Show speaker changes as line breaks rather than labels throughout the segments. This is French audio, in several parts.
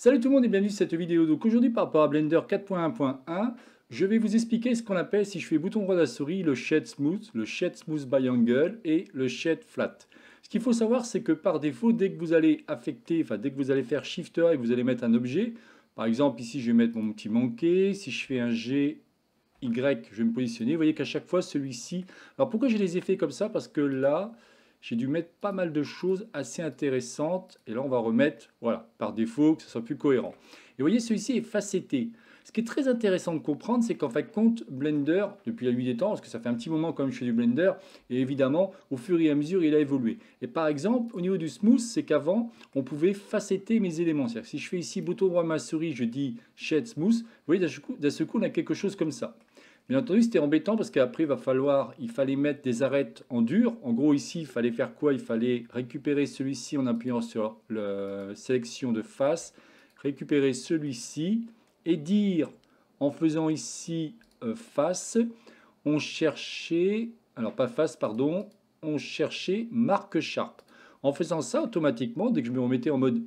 Salut tout le monde et bienvenue sur cette vidéo. Donc aujourd'hui par rapport à Blender 4.1.1, je vais vous expliquer ce qu'on appelle, si je fais bouton droit de la souris, le Shade Smooth, le Shade Smooth by Angle et le Shade Flat. Ce qu'il faut savoir, c'est que par défaut, dès que vous allez affecter, enfin dès que vous allez faire Shifter et vous allez mettre un objet, par exemple ici je vais mettre mon petit manqué, si je fais un G, Y, je vais me positionner, vous voyez qu'à chaque fois celui-ci... Alors pourquoi j'ai les effets comme ça Parce que là, j'ai dû mettre pas mal de choses assez intéressantes. Et là, on va remettre, voilà, par défaut, que ce soit plus cohérent. Et vous voyez, celui-ci est facetté. Ce qui est très intéressant de comprendre, c'est qu'en fait compte, Blender, depuis la nuit des temps, parce que ça fait un petit moment quand même je fais du Blender, et évidemment, au fur et à mesure, il a évolué. Et par exemple, au niveau du smooth, c'est qu'avant, on pouvait facetter mes éléments. C'est-à-dire si je fais ici bouton droit ma souris, je dis Shade Smooth, vous voyez, d'un seul coup, on a quelque chose comme ça. Bien entendu, c'était embêtant parce qu'après, il va falloir, il fallait mettre des arêtes en dur. En gros, ici, il fallait faire quoi Il fallait récupérer celui-ci en appuyant sur la sélection de face, récupérer celui-ci et dire, en faisant ici euh, face, on cherchait, alors pas face, pardon, on cherchait marque sharp. En faisant ça, automatiquement, dès que je me remettais en mode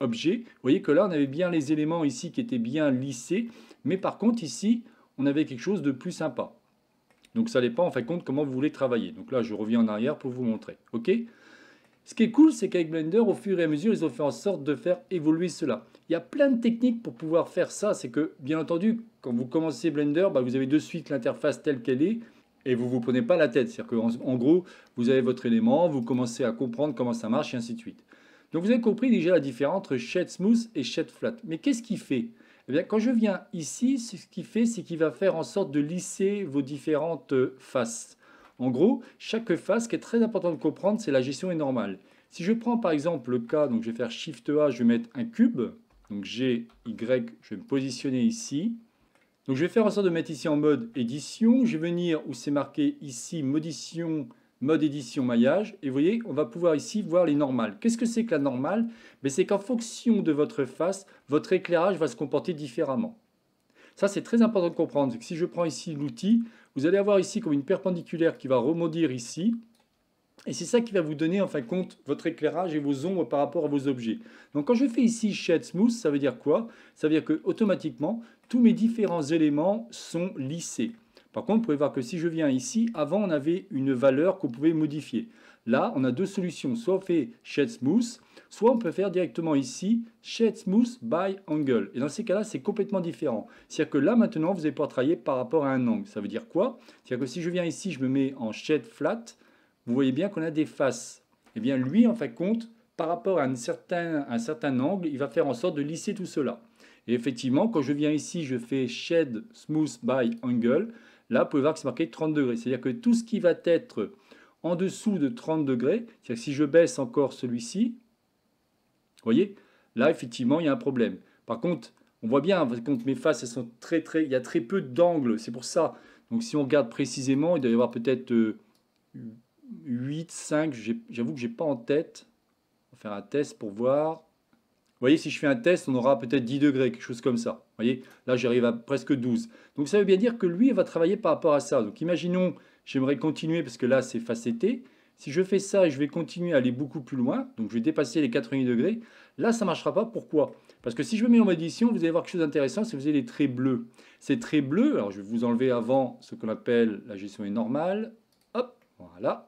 objet, vous voyez que là, on avait bien les éléments ici qui étaient bien lissés. Mais par contre, ici, on avait quelque chose de plus sympa. Donc ça dépend en fin compte comment vous voulez travailler. Donc là, je reviens en arrière pour vous montrer. OK Ce qui est cool, c'est qu'avec Blender, au fur et à mesure, ils ont fait en sorte de faire évoluer cela. Il y a plein de techniques pour pouvoir faire ça. C'est que, bien entendu, quand vous commencez Blender, bah, vous avez de suite l'interface telle qu'elle est et vous ne vous prenez pas la tête. C'est-à-dire qu'en en gros, vous avez votre élément, vous commencez à comprendre comment ça marche et ainsi de suite. Donc vous avez compris déjà la différence entre Shade Smooth et Shade Flat. Mais qu'est-ce qui fait eh quand je viens ici, ce qu'il fait, c'est qu'il va faire en sorte de lisser vos différentes euh, faces. En gros, chaque face, ce qui est très important de comprendre, c'est la gestion est normale. Si je prends par exemple le cas, donc je vais faire Shift A, je vais mettre un cube, donc G, Y, je vais me positionner ici. Donc je vais faire en sorte de mettre ici en mode édition, je vais venir où c'est marqué ici, modition, mode édition maillage, et vous voyez, on va pouvoir ici voir les normales. Qu'est-ce que c'est que la normale ben, C'est qu'en fonction de votre face, votre éclairage va se comporter différemment. Ça, c'est très important de comprendre. Que si je prends ici l'outil, vous allez avoir ici comme une perpendiculaire qui va remodir ici, et c'est ça qui va vous donner en fin de compte votre éclairage et vos ombres par rapport à vos objets. Donc quand je fais ici Shade Smooth, ça veut dire quoi Ça veut dire que automatiquement, tous mes différents éléments sont lissés. Par contre, vous pouvez voir que si je viens ici, avant on avait une valeur qu'on pouvait modifier. Là, on a deux solutions. Soit on fait Shade Smooth, soit on peut faire directement ici Shade Smooth by Angle. Et dans ces cas-là, c'est complètement différent. C'est-à-dire que là, maintenant, vous allez pas travailler par rapport à un angle. Ça veut dire quoi C'est-à-dire que si je viens ici, je me mets en Shade Flat, vous voyez bien qu'on a des faces. Eh bien, lui, en fait, compte, par rapport à un certain, un certain angle, il va faire en sorte de lisser tout cela. Et effectivement, quand je viens ici, je fais Shade Smooth by Angle. Là, vous pouvez voir que c'est marqué 30 degrés. C'est-à-dire que tout ce qui va être en dessous de 30 degrés, c'est-à-dire que si je baisse encore celui-ci, vous voyez, là, effectivement, il y a un problème. Par contre, on voit bien, contre mes faces, sont très, très, il y a très peu d'angles. C'est pour ça. Donc, si on regarde précisément, il doit y avoir peut-être 8, euh, 5, j'avoue que je n'ai pas en tête. On va faire un test pour voir. Vous voyez, si je fais un test, on aura peut-être 10 degrés, quelque chose comme ça. Vous voyez, là, j'arrive à presque 12. Donc, ça veut bien dire que lui, il va travailler par rapport à ça. Donc, imaginons, j'aimerais continuer parce que là, c'est facetté. Si je fais ça et je vais continuer à aller beaucoup plus loin, donc je vais dépasser les 80 degrés, là, ça ne marchera pas. Pourquoi Parce que si je me mets en addition, vous allez voir quelque chose d'intéressant, c'est que vous avez les traits bleus. Ces traits bleus, alors je vais vous enlever avant ce qu'on appelle la gestion est normale. Hop, voilà.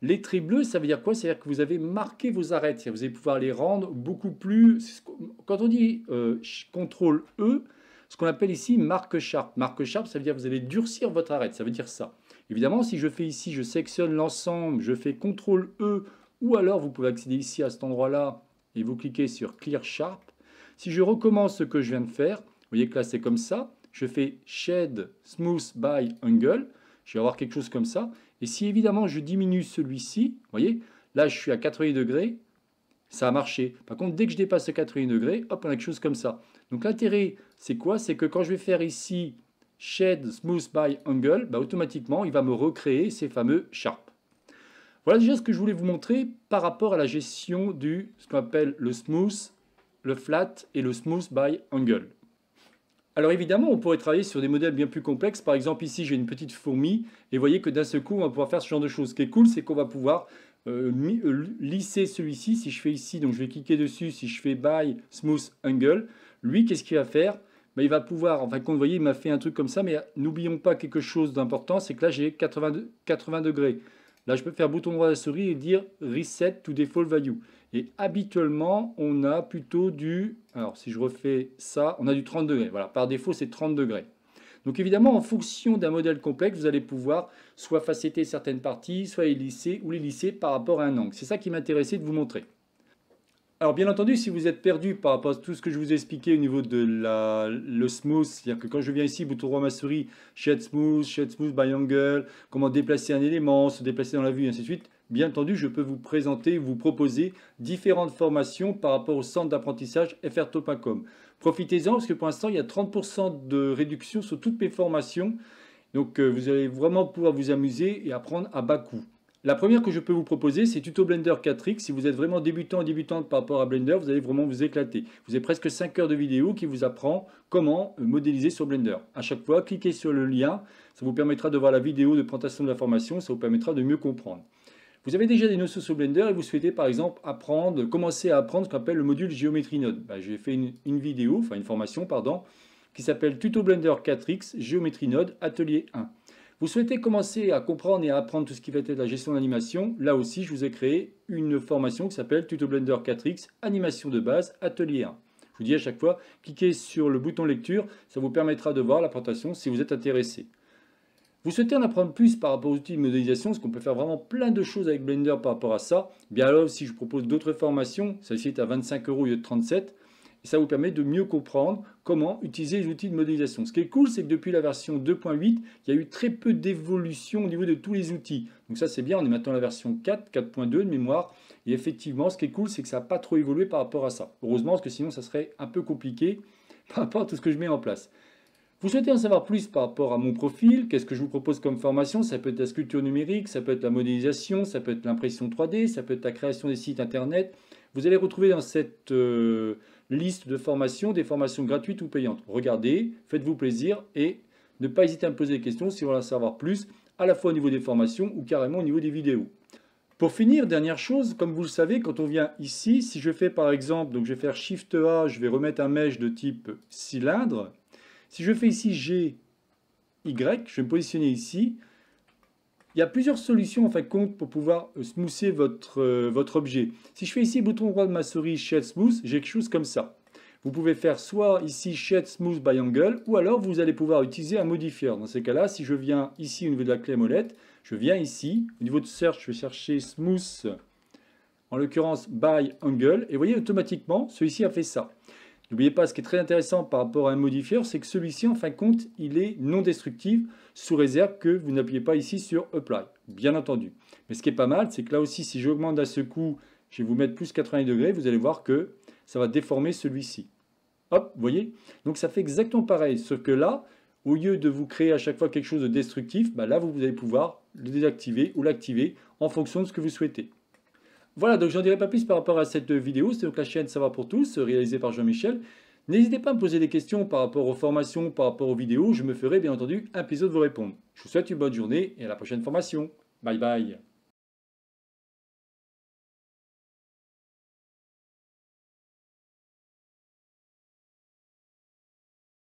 Les traits bleus, ça veut dire quoi C'est-à-dire que vous avez marqué vos arêtes. Vous allez pouvoir les rendre beaucoup plus... Quand on dit euh, contrôle E, ce qu'on appelle ici marque sharp. Marque sharp, ça veut dire que vous allez durcir votre arête. Ça veut dire ça. Évidemment, si je fais ici, je sectionne l'ensemble, je fais contrôle E, ou alors vous pouvez accéder ici à cet endroit-là et vous cliquez sur Clear Sharp. Si je recommence ce que je viens de faire, vous voyez que là, c'est comme ça. Je fais Shed Smooth by Angle. Je vais avoir quelque chose comme ça. Et si évidemment je diminue celui-ci, vous voyez, là je suis à 80 degrés, ça a marché. Par contre, dès que je dépasse 80 degrés, hop, on a quelque chose comme ça. Donc l'intérêt, c'est quoi C'est que quand je vais faire ici Shed Smooth by Angle, bah, automatiquement, il va me recréer ces fameux sharp. Voilà déjà ce que je voulais vous montrer par rapport à la gestion du, ce qu'on appelle le smooth, le flat et le smooth by angle. Alors évidemment, on pourrait travailler sur des modèles bien plus complexes. Par exemple, ici, j'ai une petite fourmi et vous voyez que d'un seul coup, on va pouvoir faire ce genre de choses. Ce qui est cool, c'est qu'on va pouvoir euh, euh, lisser celui-ci. Si je fais ici, donc je vais cliquer dessus, si je fais By Smooth Angle, lui, qu'est-ce qu'il va faire ben, Il va pouvoir, enfin, quand vous voyez, il m'a fait un truc comme ça, mais n'oublions pas quelque chose d'important, c'est que là, j'ai 80, 80 degrés. Là, je peux faire bouton droit de la souris et dire Reset to Default Value. Et habituellement, on a plutôt du... Alors, si je refais ça, on a du 30 degrés. Voilà, par défaut, c'est 30 degrés. Donc évidemment, en fonction d'un modèle complexe, vous allez pouvoir soit facetter certaines parties, soit les lisser ou les lisser par rapport à un angle. C'est ça qui m'intéressait de vous montrer. Alors bien entendu, si vous êtes perdu par rapport à tout ce que je vous ai expliqué au niveau de le smooth, c'est-à-dire que quand je viens ici, bouton roi ma souris, smooth, shade smooth by angle, comment déplacer un élément, se déplacer dans la vue, et ainsi de suite, bien entendu, je peux vous présenter, vous proposer différentes formations par rapport au centre d'apprentissage frto.com. Profitez-en parce que pour l'instant, il y a 30% de réduction sur toutes mes formations. Donc euh, vous allez vraiment pouvoir vous amuser et apprendre à bas coût. La première que je peux vous proposer, c'est Tuto Blender 4X. Si vous êtes vraiment débutant ou débutante par rapport à Blender, vous allez vraiment vous éclater. Vous avez presque 5 heures de vidéo qui vous apprend comment euh, modéliser sur Blender. À chaque fois, cliquez sur le lien. Ça vous permettra de voir la vidéo de présentation de la formation. Ça vous permettra de mieux comprendre. Vous avez déjà des notions sur Blender et vous souhaitez par exemple apprendre, commencer à apprendre ce qu'on appelle le module Géométrie Node. Ben, j'ai fait une, une vidéo, enfin une formation, pardon, qui s'appelle Tuto Blender 4X Géométrie Node Atelier 1. Vous souhaitez commencer à comprendre et à apprendre tout ce qui va être la gestion d'animation Là aussi, je vous ai créé une formation qui s'appelle Tuto Blender 4X, animation de base, atelier 1. Je vous dis à chaque fois, cliquez sur le bouton lecture, ça vous permettra de voir la présentation si vous êtes intéressé. Vous souhaitez en apprendre plus par rapport aux outils de modélisation, parce qu'on peut faire vraiment plein de choses avec Blender par rapport à ça. bien alors, si je vous propose d'autres formations, celle-ci est à 25 euros au lieu de 37 ça vous permet de mieux comprendre comment utiliser les outils de modélisation. Ce qui est cool, c'est que depuis la version 2.8, il y a eu très peu d'évolution au niveau de tous les outils. Donc ça, c'est bien. On est maintenant à la version 4, 4.2 de mémoire. Et effectivement, ce qui est cool, c'est que ça n'a pas trop évolué par rapport à ça. Heureusement, parce que sinon, ça serait un peu compliqué par rapport à tout ce que je mets en place. Vous souhaitez en savoir plus par rapport à mon profil, qu'est-ce que je vous propose comme formation Ça peut être la sculpture numérique, ça peut être la modélisation, ça peut être l'impression 3D, ça peut être la création des sites internet. Vous allez retrouver dans cette... Euh, liste de formations, des formations gratuites ou payantes. Regardez, faites-vous plaisir et ne pas hésiter à me poser des questions si vous voulez en savoir plus, à la fois au niveau des formations ou carrément au niveau des vidéos. Pour finir, dernière chose, comme vous le savez, quand on vient ici, si je fais par exemple, donc je vais faire Shift A, je vais remettre un mesh de type cylindre. Si je fais ici G, Y, je vais me positionner ici il y a plusieurs solutions en fin compte pour pouvoir euh, smoother votre, euh, votre objet. Si je fais ici bouton droit de ma souris Shade Smooth, j'ai quelque chose comme ça. Vous pouvez faire soit ici Shade Smooth by Angle, ou alors vous allez pouvoir utiliser un modifier. Dans ces cas-là, si je viens ici au niveau de la clé molette, je viens ici, au niveau de Search, je vais chercher Smooth, en l'occurrence by Angle, et vous voyez automatiquement, celui-ci a fait ça. N'oubliez pas, ce qui est très intéressant par rapport à un modifieur, c'est que celui-ci, en fin de compte, il est non destructif, sous réserve que vous n'appuyez pas ici sur Apply, bien entendu. Mais ce qui est pas mal, c'est que là aussi, si j'augmente à ce coup, je vais vous mettre plus 80 degrés, vous allez voir que ça va déformer celui-ci. Hop, vous voyez Donc ça fait exactement pareil, sauf que là, au lieu de vous créer à chaque fois quelque chose de destructif, bah là, vous allez pouvoir le désactiver ou l'activer en fonction de ce que vous souhaitez. Voilà, donc j'en dirai pas plus par rapport à cette vidéo. C'est donc la chaîne Ça pour tous, réalisée par Jean-Michel. N'hésitez pas à me poser des questions par rapport aux formations, par rapport aux vidéos. Je me ferai bien entendu un plaisir de vous répondre. Je vous souhaite une bonne journée et à la prochaine formation. Bye bye